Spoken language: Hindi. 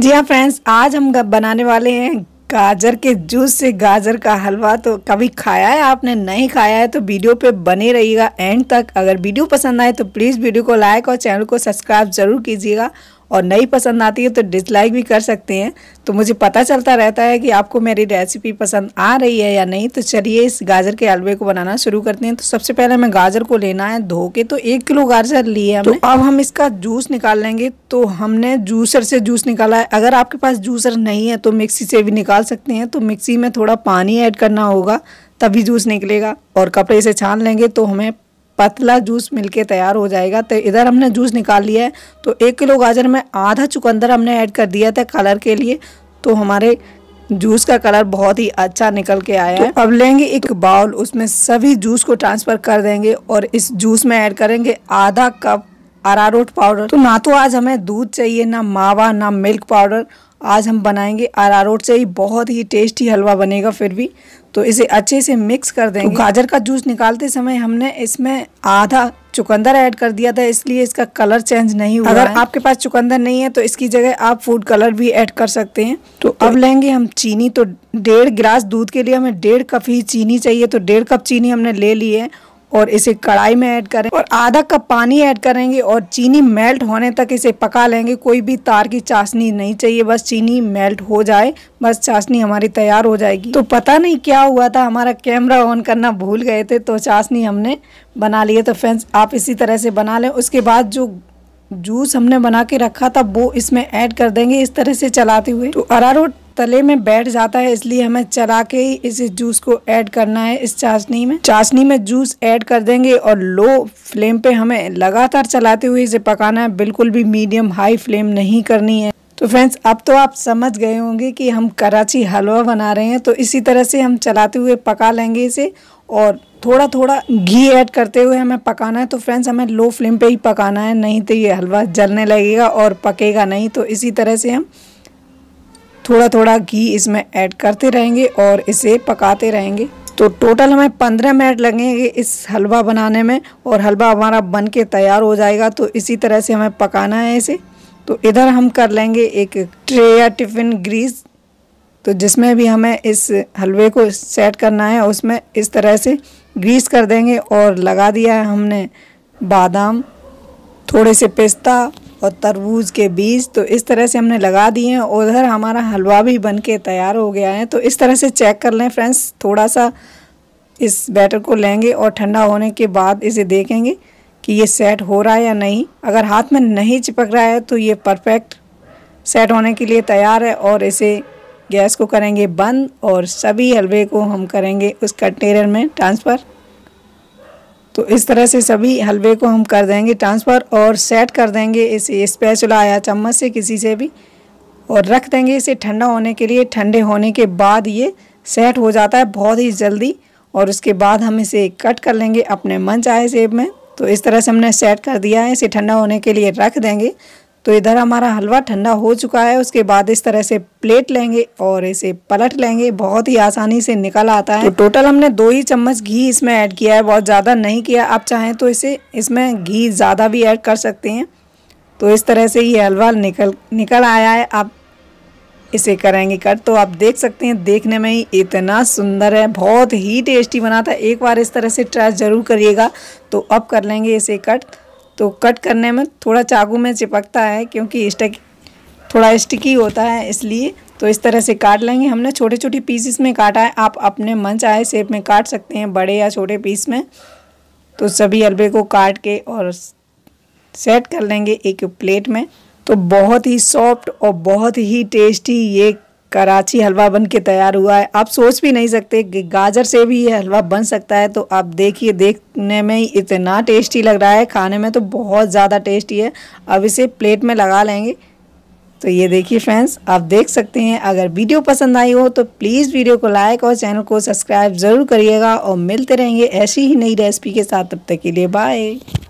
जी हाँ फ्रेंड्स आज हम बनाने वाले हैं गाजर के जूस से गाजर का हलवा तो कभी खाया है आपने नहीं खाया है तो वीडियो पे बने रहिएगा एंड तक अगर वीडियो पसंद आए तो प्लीज़ वीडियो को लाइक और चैनल को सब्सक्राइब ज़रूर कीजिएगा और नहीं पसंद आती है तो डिसलाइक भी कर सकते हैं तो मुझे पता चलता रहता है कि आपको मेरी रेसिपी पसंद आ रही है या नहीं तो चलिए इस गाजर के हलवे को बनाना शुरू करते हैं तो सबसे पहले हमें गाजर को लेना है धो के तो एक किलो गाजर लिए हमें तो अब हम इसका जूस निकाल लेंगे तो हमने जूसर से जूस निकाला है अगर आपके पास जूसर नहीं है तो मिक्सी से भी निकाल सकते हैं तो मिक्सी में थोड़ा पानी ऐड करना होगा तभी जूस निकलेगा और कपड़े से छान लेंगे तो हमें पतला जूस मिलके तैयार हो जाएगा तो इधर हमने जूस निकाल लिया है तो एक किलो गाजर में आधा चुकंदर हमने ऐड कर दिया था कलर के लिए तो हमारे जूस का कलर बहुत ही अच्छा निकल के आया तो है तो अब लेंगे एक बाउल उसमें सभी जूस को ट्रांसफ़र कर देंगे और इस जूस में ऐड करेंगे आधा कप अरारोट पाउडर तो ना तो आज हमें दूध चाहिए ना मावा ना मिल्क पाउडर आज हम बनाएंगे अरारोट से ही बहुत ही टेस्टी हलवा बनेगा फिर भी तो इसे अच्छे से मिक्स कर देंगे तो गाजर का जूस निकालते समय हमने इसमें आधा चुकंदर ऐड कर दिया था इसलिए इसका कलर चेंज नहीं हुआ अगर आपके पास चुकंदर नहीं है तो इसकी जगह आप फूड कलर भी ऐड कर सकते हैं तो, तो अब लेंगे हम चीनी तो डेढ़ गिलास दूध के लिए हमें डेढ़ कप ही चीनी चाहिए तो डेढ़ कप चीनी हमने ले ली है और इसे कढ़ाई में ऐड करें और आधा कप पानी ऐड करेंगे और चीनी मेल्ट होने तक इसे पका लेंगे कोई भी तार की चाशनी नहीं चाहिए बस चीनी मेल्ट हो जाए बस चाशनी हमारी तैयार हो जाएगी तो पता नहीं क्या हुआ था हमारा कैमरा ऑन करना भूल गए थे तो चाशनी हमने बना लिए तो फ्रेंड्स आप इसी तरह से बना लें उसके बाद जो जूस हमने बना के रखा था वो इसमें ऐड कर देंगे इस तरह से चलाते हुए तो अरारोट तले में बैठ जाता है इसलिए हमें चला के ही इस जूस को ऐड करना है इस चाशनी में चाशनी में जूस ऐड कर देंगे और लो फ्लेम पे हमें लगातार चलाते हुए इसे पकाना है बिल्कुल भी मीडियम हाई फ्लेम नहीं करनी है तो फ्रेंड्स अब तो आप समझ गए होंगे कि हम कराची हलवा बना रहे हैं तो इसी तरह से हम चलाते हुए पका लेंगे इसे और थोड़ा थोड़ा घी ऐड करते हुए हमें पकाना है तो फ्रेंड्स हमें लो फ्लेम पे ही पकाना है नहीं तो ये हलवा जलने लगेगा और पकेगा नहीं तो इसी तरह से हम थोड़ा थोड़ा घी इसमें ऐड करते रहेंगे और इसे पकाते रहेंगे तो टोटल हमें पंद्रह मिनट लगेंगे इस हलवा बनाने में और हलवा हमारा बन के तैयार हो जाएगा तो इसी तरह से हमें पकाना है इसे तो इधर हम कर लेंगे एक ट्रे या टिफ़िन ग्रीस तो जिसमें भी हमें इस हलवे को सेट करना है उसमें इस तरह से ग्रीस कर देंगे और लगा दिया है हमने बादाम थोड़े से पिस्ता और तरबूज के बीज तो इस तरह से हमने लगा दिए हैं उधर हमारा हलवा भी बन के तैयार हो गया है तो इस तरह से चेक कर लें फ्रेंड्स थोड़ा सा इस बैटर को लेंगे और ठंडा होने के बाद इसे देखेंगे कि ये सेट हो रहा है या नहीं अगर हाथ में नहीं चिपक रहा है तो ये परफेक्ट सेट होने के लिए तैयार है और इसे गैस को करेंगे बंद और सभी हलवे को हम करेंगे उस कंटेनर में ट्रांसफ़र तो इस तरह से सभी हलवे को हम कर देंगे ट्रांसफ़र और सेट कर देंगे इस स्पैचुला या चम्मच से किसी से भी और रख देंगे इसे ठंडा होने के लिए ठंडे होने के बाद ये सेट हो जाता है बहुत ही जल्दी और उसके बाद हम इसे कट कर लेंगे अपने मन चाहे सेब में तो इस तरह से हमने सेट कर दिया है इसे ठंडा होने के लिए रख देंगे तो इधर हमारा हलवा ठंडा हो चुका है उसके बाद इस तरह से प्लेट लेंगे और इसे पलट लेंगे बहुत ही आसानी से निकल आता है तो टोटल हमने दो ही चम्मच घी इसमें ऐड किया है बहुत ज़्यादा नहीं किया आप चाहें तो इसे इसमें घी ज़्यादा भी ऐड कर सकते हैं तो इस तरह से ये हलवा निकल निकल आया है आप इसे करेंगे कट तो आप देख सकते हैं देखने में ही इतना सुंदर है बहुत ही टेस्टी बना था एक बार इस तरह से ट्राई ज़रूर करिएगा तो अब कर लेंगे इसे कट तो कट करने में थोड़ा चाकू में चिपकता है क्योंकि स्टिक थोड़ा स्टिकी होता है इसलिए तो इस तरह से काट लेंगे हमने छोटे छोटे पीसेस में काटा है आप अपने मन चाहे शेप में काट सकते हैं बड़े या छोटे पीस में तो सभी हलवे को काट के और सेट कर लेंगे एक प्लेट में तो बहुत ही सॉफ्ट और बहुत ही टेस्टी ये कराची हलवा बन के तैयार हुआ है आप सोच भी नहीं सकते कि गाजर से भी ये हलवा बन सकता है तो आप देखिए देखने में ही इतना टेस्टी लग रहा है खाने में तो बहुत ज़्यादा टेस्टी है अब इसे प्लेट में लगा लेंगे तो ये देखिए फ्रेंड्स आप देख सकते हैं अगर वीडियो पसंद आई हो तो प्लीज़ वीडियो को लाइक और चैनल को सब्सक्राइब ज़रूर करिएगा और मिलते रहेंगे ऐसी ही नई रेसिपी के साथ तब तक के लिए बाय